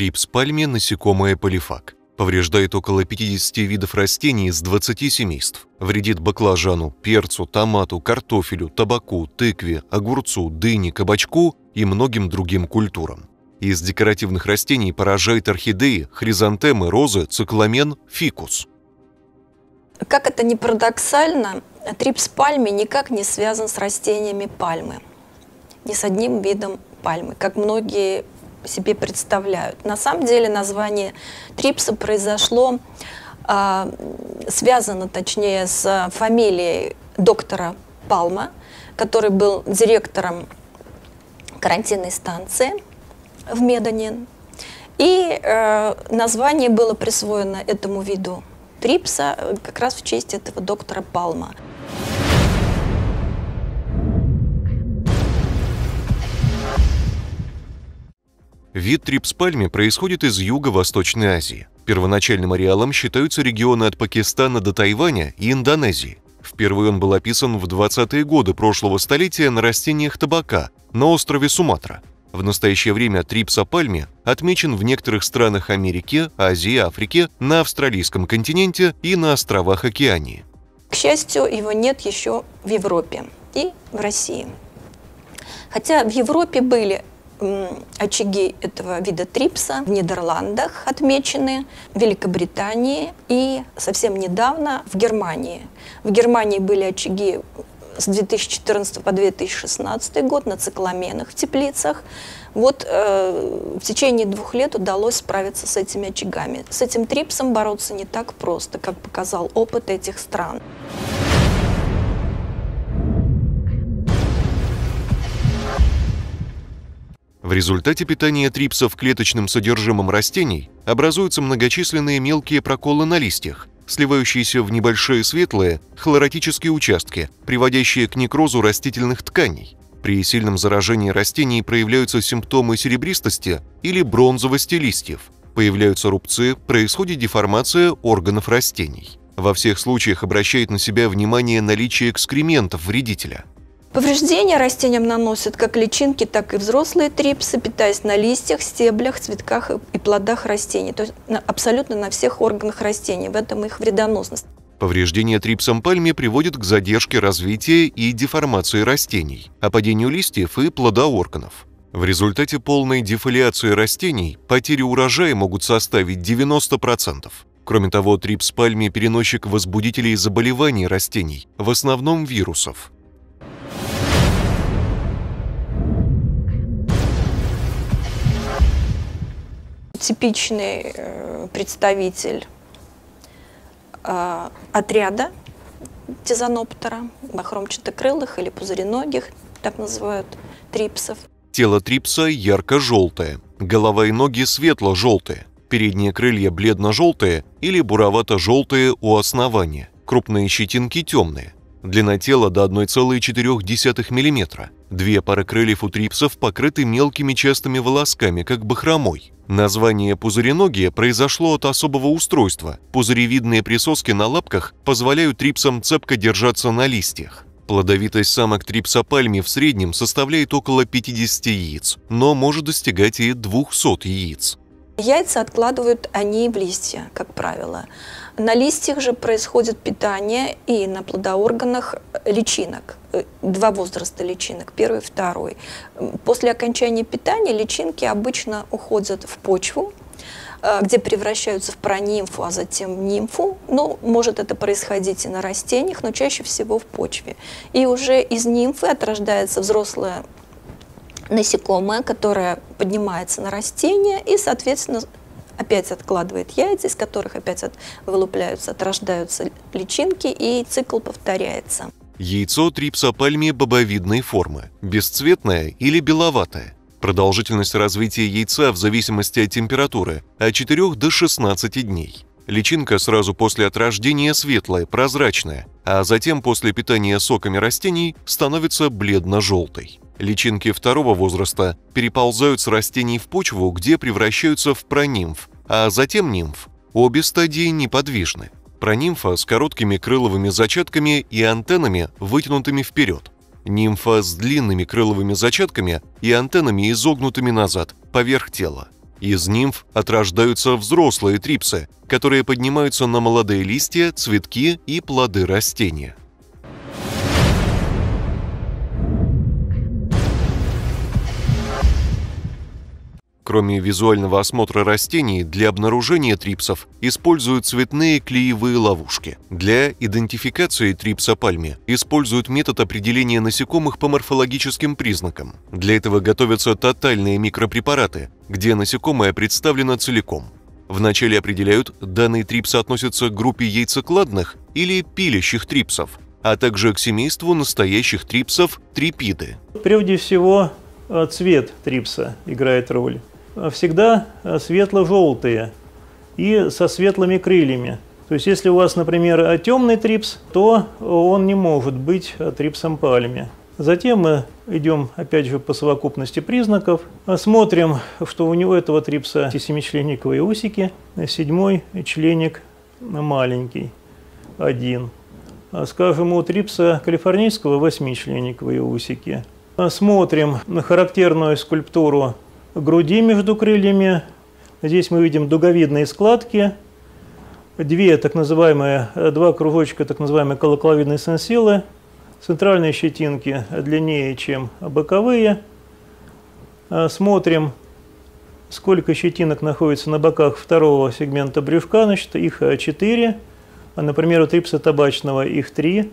трипс пальме насекомое полифаг. Повреждает около 50 видов растений из 20 семейств. Вредит баклажану, перцу, томату, картофелю, табаку, тыкве, огурцу, дыне, кабачку и многим другим культурам. Из декоративных растений поражает орхидеи, хризантемы, розы, цикламен, фикус. Как это ни парадоксально, трипс пальми никак не связан с растениями пальмы, ни с одним видом пальмы, как многие себе представляют. На самом деле название трипса произошло, э, связано точнее с фамилией доктора Палма, который был директором карантинной станции в Медане. И э, название было присвоено этому виду трипса э, как раз в честь этого доктора Палма. Вид трипспальми происходит из Юго-Восточной Азии. Первоначальным ареалом считаются регионы от Пакистана до Тайваня и Индонезии. Впервые он был описан в 20-е годы прошлого столетия на растениях табака на острове Суматра. В настоящее время трипса отмечен в некоторых странах Америки, Азии, Африки, на австралийском континенте и на островах Океании. К счастью, его нет еще в Европе и в России. Хотя в Европе были очаги этого вида трипса в Нидерландах отмечены, в Великобритании и совсем недавно в Германии. В Германии были очаги с 2014 по 2016 год на цикламенах в теплицах. Вот э, в течение двух лет удалось справиться с этими очагами. С этим трипсом бороться не так просто, как показал опыт этих стран. В результате питания трипсов клеточным содержимым растений образуются многочисленные мелкие проколы на листьях, сливающиеся в небольшие светлые хлоротические участки, приводящие к некрозу растительных тканей. При сильном заражении растений проявляются симптомы серебристости или бронзовости листьев, появляются рубцы, происходит деформация органов растений. Во всех случаях обращает на себя внимание наличие экскрементов вредителя – Повреждения растениям наносят как личинки, так и взрослые трипсы, питаясь на листьях, стеблях, цветках и плодах растений. То есть абсолютно на всех органах растений. В этом их вредоносность. Повреждение трипсом пальме приводит к задержке развития и деформации растений, опадению листьев и плодоорганов. В результате полной дефолиации растений потери урожая могут составить 90%. Кроме того, трипс пальме – переносчик возбудителей заболеваний растений, в основном вирусов. типичный э, представитель а, отряда тизаноптера, бахромчатокрылых или пузыреногих, так называют, трипсов. Тело трипса ярко-желтое, голова и ноги светло-желтые, передние крылья бледно-желтые или буровато-желтые у основания, крупные щетинки темные. Длина тела до 1,4 мм. Две пары крыльев у трипсов покрыты мелкими частыми волосками, как бахромой. Название пузыреногие произошло от особого устройства. Пузыревидные присоски на лапках позволяют трипсам цепко держаться на листьях. Плодовитость самок трипсопальми в среднем составляет около 50 яиц, но может достигать и 200 яиц. Яйца откладывают они в листья, как правило. На листьях же происходит питание и на плодоорганах э, личинок. Э, два возраста личинок, первый и второй. После окончания питания личинки обычно уходят в почву, э, где превращаются в пронимфу, а затем в нимфу. Ну, может это происходить и на растениях, но чаще всего в почве. И уже из нимфы отрождается взрослая насекомое, которое поднимается на растение и, соответственно, опять откладывает яйца, из которых опять от, вылупляются, отрождаются личинки, и цикл повторяется. Яйцо трипсопальмии бобовидной формы, бесцветное или беловатое. Продолжительность развития яйца в зависимости от температуры от 4 до 16 дней. Личинка сразу после от рождения светлая, прозрачная, а затем после питания соками растений становится бледно-желтой. Личинки второго возраста переползают с растений в почву, где превращаются в пронимф, а затем нимф. Обе стадии неподвижны. Пронимфа с короткими крыловыми зачатками и антеннами, вытянутыми вперед. Нимфа с длинными крыловыми зачатками и антеннами, изогнутыми назад, поверх тела. Из нимф отрождаются взрослые трипсы, которые поднимаются на молодые листья, цветки и плоды растения. Кроме визуального осмотра растений, для обнаружения трипсов используют цветные клеевые ловушки. Для идентификации трипса пальме используют метод определения насекомых по морфологическим признакам. Для этого готовятся тотальные микропрепараты, где насекомое представлено целиком. Вначале определяют, данные трипсы относятся к группе яйцекладных или пилящих трипсов, а также к семейству настоящих трипсов трипиды. Прежде всего, э, цвет трипса играет роль. Э, всегда э, светло-желтые и со светлыми крыльями. То есть, если у вас, например, э, темный трипс, то он не может быть трипсом пальме. Затем мы идем, опять же, по совокупности признаков. Смотрим, что у него этого трипса семичленниковые усики, седьмой членик маленький, один. Скажем, у трипса калифорнийского восьмичленниковые усики. Смотрим на характерную скульптуру груди между крыльями. Здесь мы видим дуговидные складки, две так называемые, два кружочка так называемые колоколовидной сенсилы, центральные щетинки длиннее, чем боковые. А, смотрим, сколько щетинок находится на боках второго сегмента брюшка, значит, их э, четыре, а, например, у трипса табачного их три.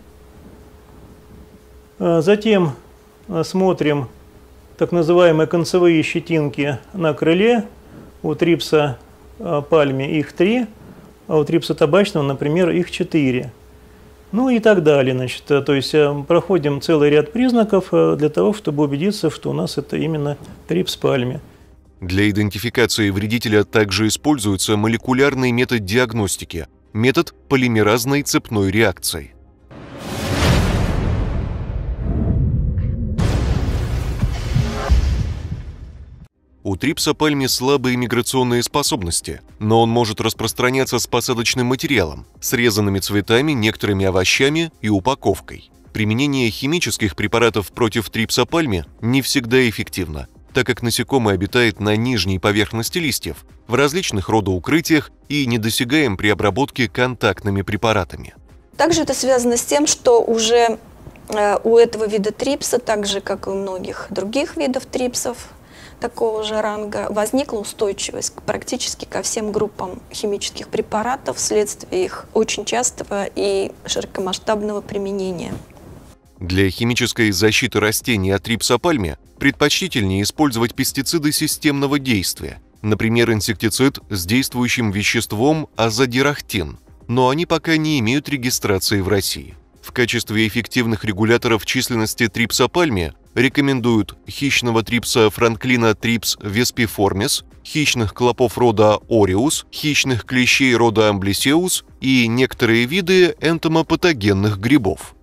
А, затем э, смотрим так называемые концевые щетинки на крыле. У трипса э, пальме их три, а у трипса табачного, например, их четыре. Ну и так далее. Значит, э, то есть э, проходим целый ряд признаков для того, чтобы убедиться, что у нас это именно трипс пальме. Для идентификации вредителя также используется молекулярный метод диагностики, метод полимеразной цепной реакции. У трипса пальми слабые миграционные способности, но он может распространяться с посадочным материалом, срезанными цветами, некоторыми овощами и упаковкой. Применение химических препаратов против трипса пальми не всегда эффективно, так как насекомое обитает на нижней поверхности листьев, в различных родоукрытиях и недосягаем при обработке контактными препаратами. Также это связано с тем, что уже э, у этого вида трипса, так же как и у многих других видов трипсов, такого же ранга возникла устойчивость практически ко всем группам химических препаратов вследствие их очень частого и широкомасштабного применения. Для химической защиты растений от рипсопальмия предпочтительнее использовать пестициды системного действия, например, инсектицид с действующим веществом азодирахтин, но они пока не имеют регистрации в России. В качестве эффективных регуляторов численности трипсопальме рекомендуют хищного трипса Франклина трипс веспиформис, хищных клопов рода Ориус, хищных клещей рода Амблисеус и некоторые виды энтомопатогенных грибов.